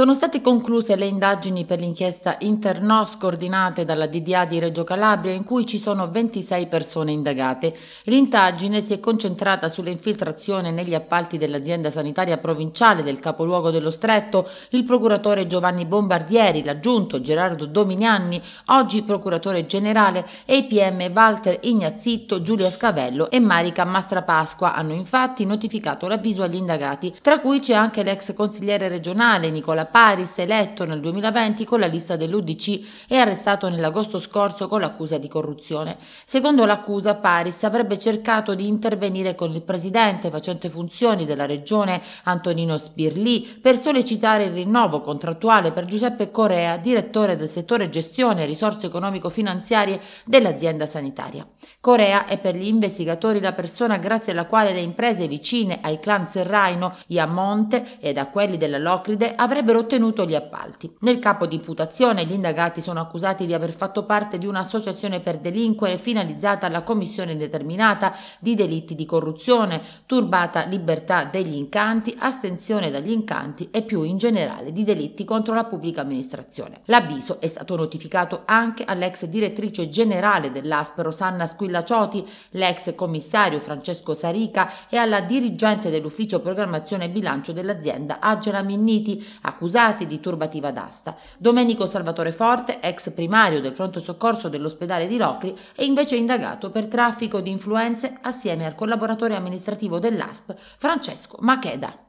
Sono state concluse le indagini per l'inchiesta Internos coordinate dalla DDA di Reggio Calabria in cui ci sono 26 persone indagate. L'indagine si è concentrata sull'infiltrazione negli appalti dell'azienda sanitaria provinciale del capoluogo dello Stretto. Il procuratore Giovanni Bombardieri, l'aggiunto Gerardo Dominianni, oggi procuratore generale, e i PM Walter Ignazzitto, Giulia Scavello e Marica Mastrapasqua hanno infatti notificato l'avviso agli indagati, tra cui c'è anche l'ex consigliere regionale Nicola Paris, eletto nel 2020 con la lista dell'UDC e arrestato nell'agosto scorso con l'accusa di corruzione. Secondo l'accusa, Paris avrebbe cercato di intervenire con il presidente facente funzioni della regione Antonino Spirli per sollecitare il rinnovo contrattuale per Giuseppe Corea, direttore del settore gestione e risorse economico-finanziarie dell'azienda sanitaria. Corea è per gli investigatori la persona grazie alla quale le imprese vicine ai clan Serraino, Iamonte ed a quelli della Locride avrebbero ottenuto gli appalti. Nel capo di imputazione gli indagati sono accusati di aver fatto parte di un'associazione per delinquere finalizzata alla commissione indeterminata di delitti di corruzione, turbata libertà degli incanti, astensione dagli incanti e più in generale di delitti contro la pubblica amministrazione. L'avviso è stato notificato anche all'ex direttrice generale dell'ASP Rosanna Squillacioti, l'ex commissario Francesco Sarica e alla dirigente dell'ufficio programmazione e bilancio dell'azienda Agela Minniti, a accusati di turbativa d'asta. Domenico Salvatore Forte, ex primario del pronto soccorso dell'ospedale di Locri, è invece indagato per traffico di influenze assieme al collaboratore amministrativo dell'ASP Francesco Macheda.